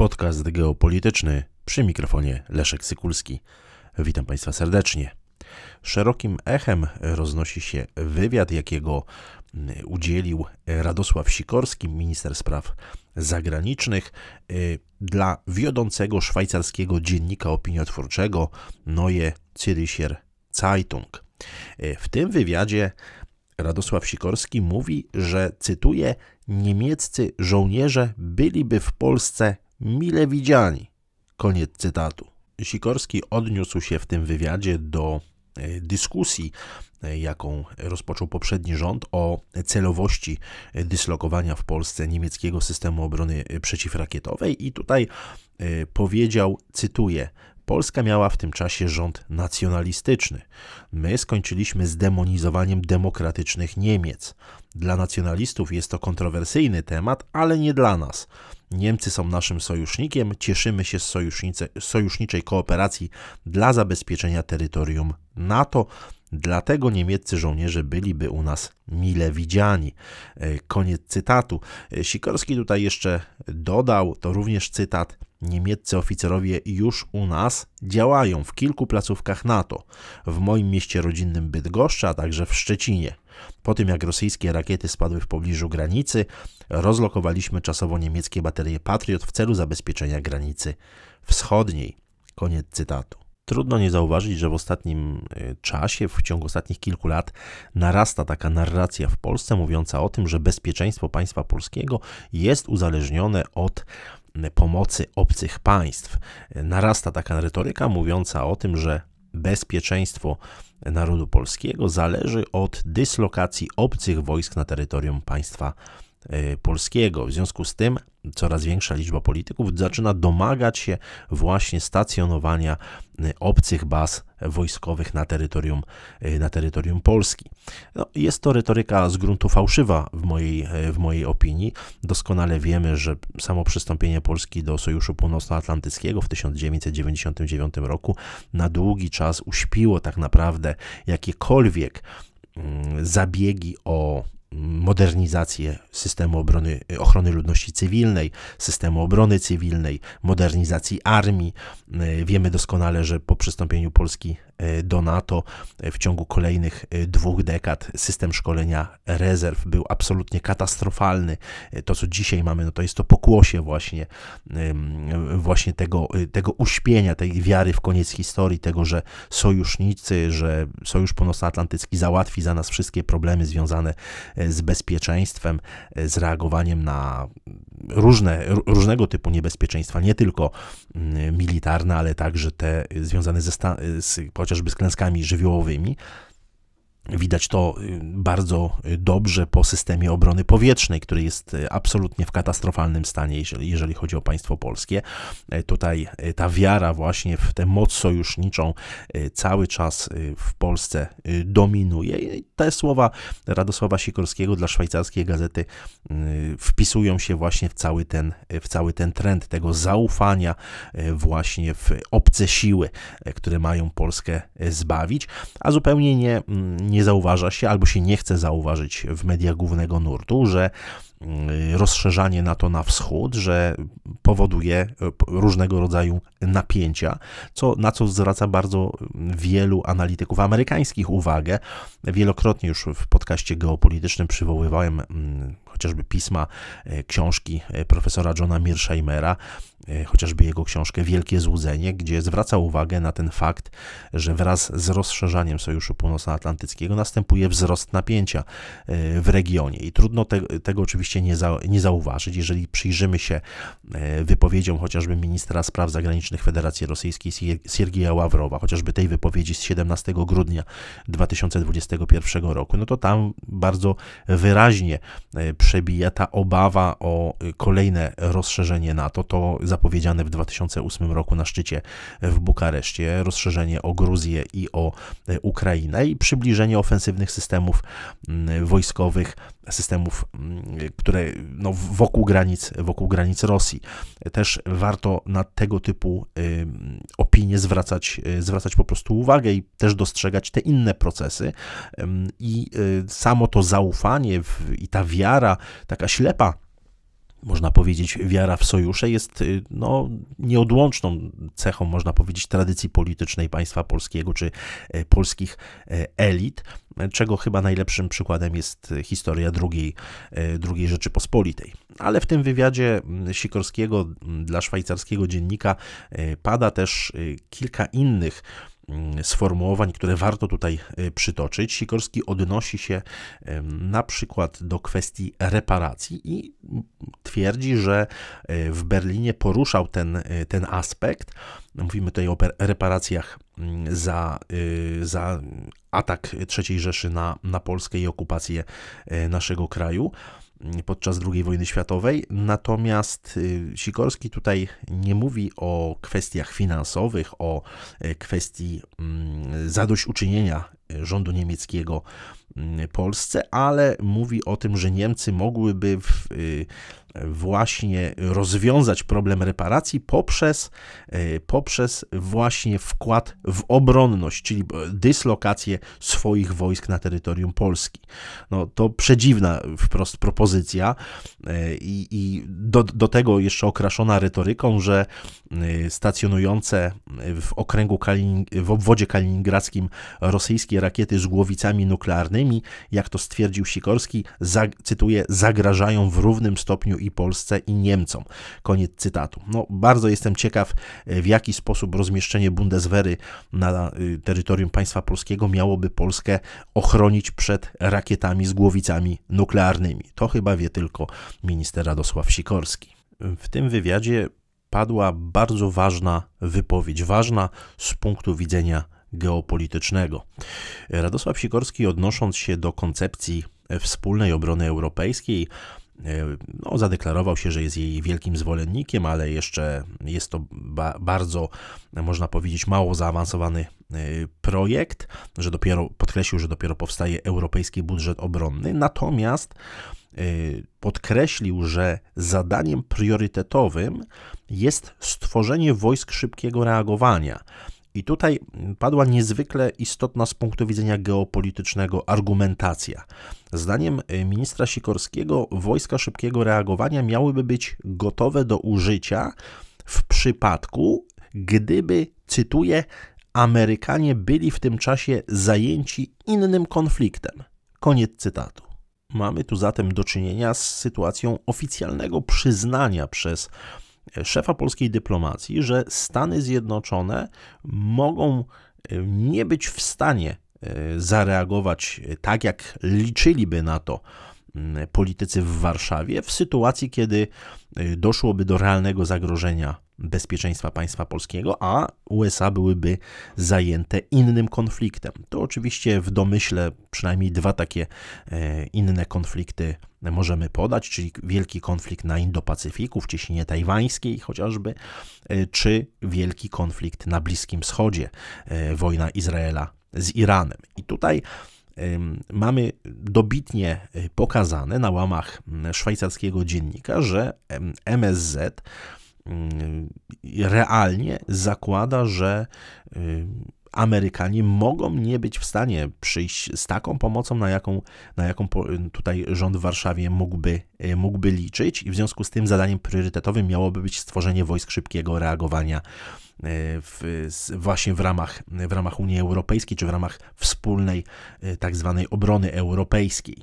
Podcast geopolityczny przy mikrofonie Leszek Sykulski. Witam Państwa serdecznie. Szerokim echem roznosi się wywiad, jakiego mm, udzielił Radosław Sikorski, minister spraw zagranicznych, y, dla wiodącego szwajcarskiego dziennika opiniotwórczego Neue Zürcher Zeitung. Y, w tym wywiadzie Radosław Sikorski mówi, że cytuję: Niemieccy żołnierze byliby w Polsce mile widziani. Koniec cytatu. Sikorski odniósł się w tym wywiadzie do e, dyskusji, e, jaką rozpoczął poprzedni rząd o celowości e, dyslokowania w Polsce niemieckiego systemu obrony przeciwrakietowej i tutaj powiedział, cytuję, Polska miała w tym czasie rząd nacjonalistyczny. My skończyliśmy z demonizowaniem demokratycznych Niemiec. Dla nacjonalistów jest to kontrowersyjny temat, ale nie dla nas. Niemcy są naszym sojusznikiem, cieszymy się z sojuszniczej kooperacji dla zabezpieczenia terytorium NATO. Dlatego niemieccy żołnierze byliby u nas mile widziani. E, koniec cytatu. E, Sikorski tutaj jeszcze dodał, to również cytat, niemieccy oficerowie już u nas działają w kilku placówkach NATO, w moim mieście rodzinnym Bydgoszczy, a także w Szczecinie. Po tym jak rosyjskie rakiety spadły w pobliżu granicy, rozlokowaliśmy czasowo niemieckie baterie Patriot w celu zabezpieczenia granicy wschodniej. Koniec cytatu. Trudno nie zauważyć, że w ostatnim e, czasie, w ciągu ostatnich kilku lat, narasta taka narracja w Polsce mówiąca o tym, że bezpieczeństwo państwa polskiego jest uzależnione od pomocy obcych państw. Narasta taka retoryka mówiąca o tym, że bezpieczeństwo narodu polskiego zależy od dyslokacji obcych wojsk na terytorium państwa e, polskiego. W związku z tym coraz większa liczba polityków zaczyna domagać się właśnie stacjonowania y, obcych baz wojskowych na terytorium, y, na terytorium Polski. No, jest to retoryka z gruntu fałszywa w mojej, y, w mojej opinii. Doskonale wiemy, że samo przystąpienie Polski do Sojuszu Północnoatlantyckiego w 1999 roku na długi czas uśpiło tak naprawdę jakiekolwiek mm, zabiegi o modernizację systemu obrony, y, ochrony ludności cywilnej, systemu obrony cywilnej, modernizacji armii. Y, wiemy doskonale, że po przystąpieniu Polski y, do NATO w ciągu kolejnych dwóch dekad system szkolenia rezerw był absolutnie katastrofalny. To, co dzisiaj mamy, no to jest to pokłosie właśnie, właśnie tego, tego uśpienia, tej wiary w koniec historii, tego, że sojusznicy, że Sojusz Północnoatlantycki załatwi za nas wszystkie problemy związane E, z bezpieczeństwem, e, z reagowaniem na różne, różnego typu niebezpieczeństwa, nie tylko mm, militarne, ale także te związane ze, z, chociażby z klęskami żywiołowymi. Widać to y, bardzo dobrze po systemie obrony powietrznej, który jest y, absolutnie w katastrofalnym stanie, jeżeli, jeżeli, chodzi o państwo polskie. E, tutaj e, ta wiara właśnie w tę moc sojuszniczą e, cały czas y, w Polsce dominuje. I te słowa Radosława Sikorskiego dla szwajcarskiej gazety wpisują się właśnie w cały ten, w cały ten trend tego zaufania właśnie w obce siły, które mają Polskę zbawić, a zupełnie nie mm, nie zauważa się albo się nie chce zauważyć w mediach głównego nurtu, że mm, rozszerzanie NATO na wschód, że powoduje e, różnego rodzaju napięcia, co, na co zwraca bardzo wielu analityków amerykańskich uwagę. Wielokrotnie już w podcaście geopolitycznym przywoływałem mm, chociażby pisma, e, książki e, profesora Johna Mearsheimera, E, chociażby jego książkę Wielkie Złudzenie, gdzie zwraca uwagę na ten fakt, że wraz z rozszerzaniem Sojuszu Północnoatlantyckiego następuje wzrost napięcia e, w regionie. I trudno te, tego oczywiście nie, za, nie zauważyć. Jeżeli przyjrzymy się e, wypowiedziom chociażby ministra spraw zagranicznych Federacji Rosyjskiej Siergieja Ławrowa, chociażby tej wypowiedzi z 17 grudnia 2021 roku, no to tam bardzo wyraźnie przebija ta obawa o kolejne rozszerzenie NATO. To zapowiedziane w 2008 roku na szczycie w Bukareszcie, rozszerzenie o Gruzję i o e, Ukrainę i przybliżenie ofensywnych systemów mm, wojskowych, systemów, mm, które no, wokół, granic, wokół granic Rosji. Też warto na tego typu opinie zwracać, e, zwracać po prostu uwagę i też dostrzegać te inne procesy. I e, samo to zaufanie w, i ta wiara, taka ślepa, można powiedzieć, wiara w sojusze jest y, no, nieodłączną cechą, można powiedzieć, tradycji politycznej państwa polskiego czy e, polskich e, elit, czego chyba najlepszym przykładem jest y, historia II, e, II Rzeczypospolitej. Ale w tym wywiadzie mm, Sikorskiego mm, dla szwajcarskiego dziennika pada też y, kilka innych Mm, sformułowań, które warto tutaj y, przytoczyć. Sikorski odnosi się na przykład do kwestii reparacji i mm, twierdzi, że y, w Berlinie poruszał ten, y, ten aspekt. Mówimy tutaj o reparacjach mm, za, za atak III Rzeszy na, na Polskę i okupację naszego kraju podczas II wojny światowej. Natomiast y, Sikorski tutaj nie mówi o kwestiach finansowych, o y, kwestii mm, zadośćuczynienia y, rządu niemieckiego Polsce, ale mówi o tym, że Niemcy mogłyby w właśnie rozwiązać problem reparacji poprzez, e, poprzez właśnie wkład w obronność, czyli e, dyslokację swoich wojsk na terytorium Polski. No, to przedziwna wprost propozycja e, i, i do, do tego jeszcze okraszona retoryką, że stacjonujące w okręgu Kalin, w obwodzie kaliningradzkim rosyjskie rakiety z głowicami nuklearnymi, jak to stwierdził Sikorski, za, cytuję, zagrażają w równym stopniu i Polsce i Niemcom. Koniec cytatu. No, bardzo jestem ciekaw, e, w jaki sposób rozmieszczenie Bundeswehry na e, terytorium państwa polskiego miałoby Polskę ochronić przed rakietami z głowicami nuklearnymi. To chyba wie tylko minister Radosław Sikorski. W tym wywiadzie padła bardzo ważna wypowiedź, ważna z punktu widzenia geopolitycznego. Radosław Sikorski, odnosząc się do koncepcji wspólnej obrony europejskiej, E, no, zadeklarował się, że jest jej wielkim zwolennikiem, ale jeszcze jest to ba bardzo, można powiedzieć, mało zaawansowany e, projekt, że dopiero, podkreślił, że dopiero powstaje europejski budżet obronny, natomiast e, podkreślił, że zadaniem priorytetowym jest stworzenie wojsk szybkiego reagowania i tutaj padła niezwykle istotna z punktu widzenia geopolitycznego argumentacja. Zdaniem y, ministra Sikorskiego, wojska szybkiego reagowania miałyby być gotowe do użycia w przypadku, gdyby, cytuję, Amerykanie byli w tym czasie zajęci innym konfliktem. Koniec cytatu. Mamy tu zatem do czynienia z sytuacją oficjalnego przyznania przez szefa polskiej dyplomacji, że Stany Zjednoczone mogą e, nie być w stanie e, zareagować e, tak, jak liczyliby na to politycy w Warszawie, w sytuacji, kiedy doszłoby do realnego zagrożenia bezpieczeństwa państwa polskiego, a USA byłyby zajęte innym konfliktem. To oczywiście w domyśle przynajmniej dwa takie inne konflikty możemy podać, czyli wielki konflikt na Indo-Pacyfiku, w cieśninie tajwańskiej chociażby, e, czy wielki konflikt na Bliskim Wschodzie, e, wojna Izraela z Iranem. I tutaj mamy dobitnie e, pokazane na łamach szwajcarskiego dziennika, że MSZ realnie zakłada, że Amerykanie mogą nie być w stanie przyjść z taką pomocą, na jaką, na jaką tutaj rząd w Warszawie mógłby, e, mógłby liczyć, i w związku z tym zadaniem priorytetowym miałoby być stworzenie wojsk szybkiego reagowania E, w, właśnie w ramach, w ramach Unii Europejskiej czy w ramach wspólnej e, tak zwanej obrony europejskiej.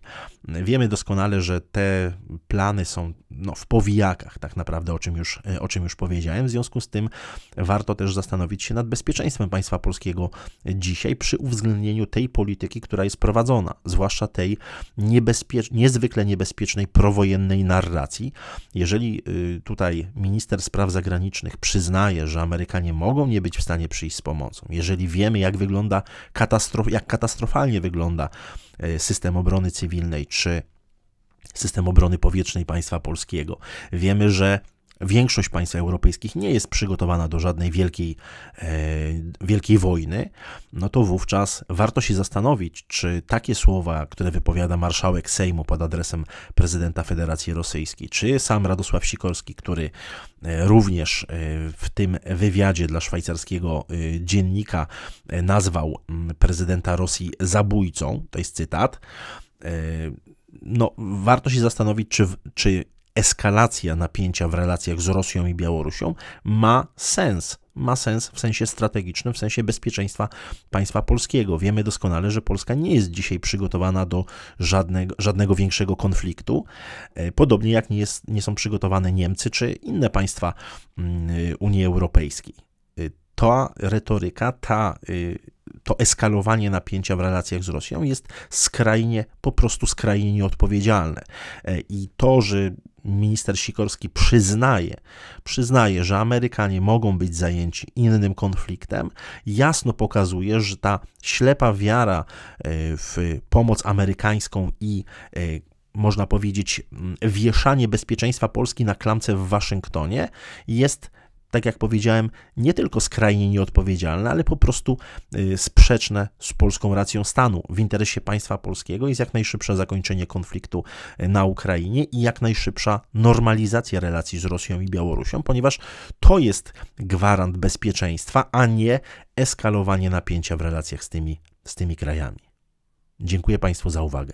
Wiemy doskonale, że te plany są no, w powijakach, tak naprawdę, o czym, już, e, o czym już powiedziałem. W związku z tym warto też zastanowić się nad bezpieczeństwem państwa polskiego dzisiaj przy uwzględnieniu tej polityki, która jest prowadzona, zwłaszcza tej niebezpiecz niezwykle niebezpiecznej prowojennej narracji. Jeżeli y, tutaj minister spraw zagranicznych przyznaje, że Amerykanie Rosjanie mogą nie być w stanie przyjść z pomocą. Jeżeli wiemy, jak wygląda katastrof, jak katastrofalnie wygląda e, system obrony cywilnej czy system obrony powietrznej państwa polskiego, wiemy, że Większość państw europejskich nie jest przygotowana do żadnej wielkiej, e, wielkiej wojny, no to wówczas warto się zastanowić, czy takie słowa, które wypowiada marszałek Sejmu pod adresem prezydenta Federacji Rosyjskiej, czy sam Radosław Sikorski, który e, również e, w tym wywiadzie dla szwajcarskiego dziennika nazwał mm, prezydenta Rosji zabójcą, to jest cytat, no, warto się zastanowić, czy, czy eskalacja napięcia w relacjach z Rosją i Białorusią ma sens. Ma sens w sensie strategicznym, w sensie bezpieczeństwa państwa polskiego. Wiemy doskonale, że Polska nie jest dzisiaj przygotowana do żadnego, żadnego większego konfliktu, e, podobnie jak nie, jest, nie są przygotowane Niemcy czy inne państwa mm, y, Unii Europejskiej. E, ta retoryka, ta y, to eskalowanie napięcia w relacjach z Rosją jest skrajnie, po prostu skrajnie nieodpowiedzialne. E, I to, że minister Sikorski przyznaje, przyznaje, że Amerykanie mogą być zajęci innym konfliktem, jasno pokazuje, że ta ślepa wiara e, w pomoc amerykańską i e, można powiedzieć, mm, wieszanie bezpieczeństwa Polski na klamce w Waszyngtonie jest tak jak powiedziałem, nie tylko skrajnie nieodpowiedzialne, ale po prostu y, sprzeczne z polską racją stanu. W interesie państwa polskiego jest jak najszybsze zakończenie konfliktu y, na Ukrainie i jak najszybsza normalizacja relacji z Rosją i Białorusią, ponieważ to jest gwarant bezpieczeństwa, a nie eskalowanie napięcia w relacjach z tymi, z tymi krajami. Dziękuję Państwu za uwagę.